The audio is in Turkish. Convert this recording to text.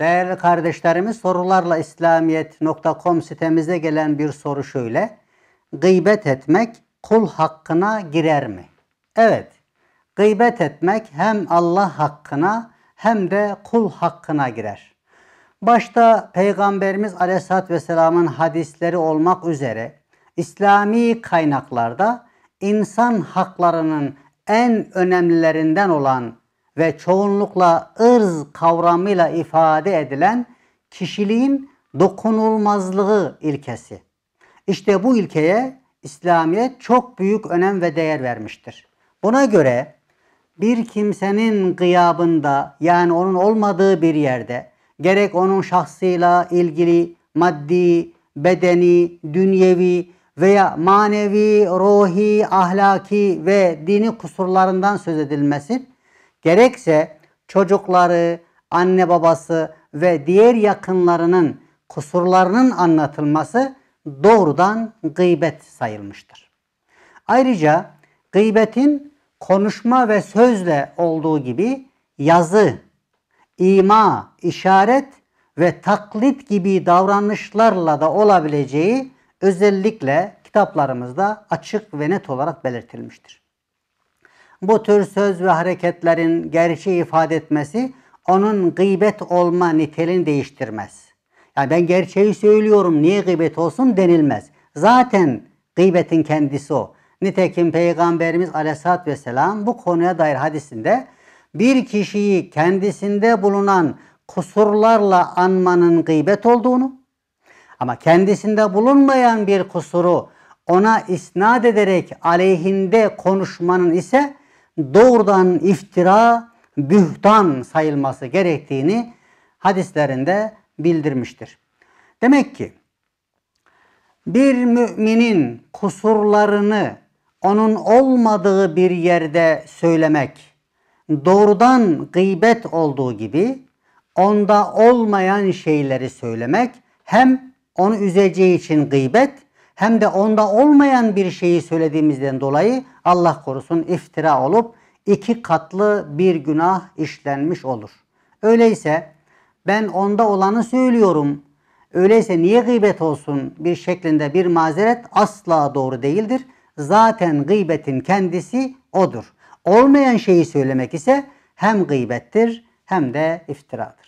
Değerli kardeşlerimiz sorularla İslamiyet.com sitemize gelen bir soru şöyle. Gıybet etmek kul hakkına girer mi? Evet. Gıybet etmek hem Allah hakkına hem de kul hakkına girer. Başta Peygamberimiz Aleyhisselatü Vesselam'ın hadisleri olmak üzere İslami kaynaklarda insan haklarının en önemlilerinden olan ve çoğunlukla ırz kavramıyla ifade edilen kişiliğin dokunulmazlığı ilkesi. İşte bu ilkeye İslamiyet çok büyük önem ve değer vermiştir. Buna göre bir kimsenin gıyabında yani onun olmadığı bir yerde gerek onun şahsıyla ilgili maddi, bedeni, dünyevi veya manevi, ruhi, ahlaki ve dini kusurlarından söz edilmesi gerekse çocukları, anne babası ve diğer yakınlarının kusurlarının anlatılması doğrudan gıybet sayılmıştır. Ayrıca gıybetin konuşma ve sözle olduğu gibi yazı, ima, işaret ve taklit gibi davranışlarla da olabileceği özellikle kitaplarımızda açık ve net olarak belirtilmiştir bu tür söz ve hareketlerin gerçeği ifade etmesi onun gıybet olma niteliğini değiştirmez. Yani ben gerçeği söylüyorum niye gıybet olsun denilmez. Zaten gıybetin kendisi o. Nitekim Peygamberimiz aleyhissalatü vesselam bu konuya dair hadisinde bir kişiyi kendisinde bulunan kusurlarla anmanın gıybet olduğunu ama kendisinde bulunmayan bir kusuru ona isnat ederek aleyhinde konuşmanın ise doğrudan iftira, bühtan sayılması gerektiğini hadislerinde bildirmiştir. Demek ki bir müminin kusurlarını onun olmadığı bir yerde söylemek doğrudan gıybet olduğu gibi onda olmayan şeyleri söylemek hem onu üzeceği için gıybet hem de onda olmayan bir şeyi söylediğimizden dolayı Allah korusun iftira olup iki katlı bir günah işlenmiş olur. Öyleyse ben onda olanı söylüyorum. Öyleyse niye gıybet olsun bir şeklinde bir mazeret asla doğru değildir. Zaten gıybetin kendisi odur. Olmayan şeyi söylemek ise hem gıybettir hem de iftiradır.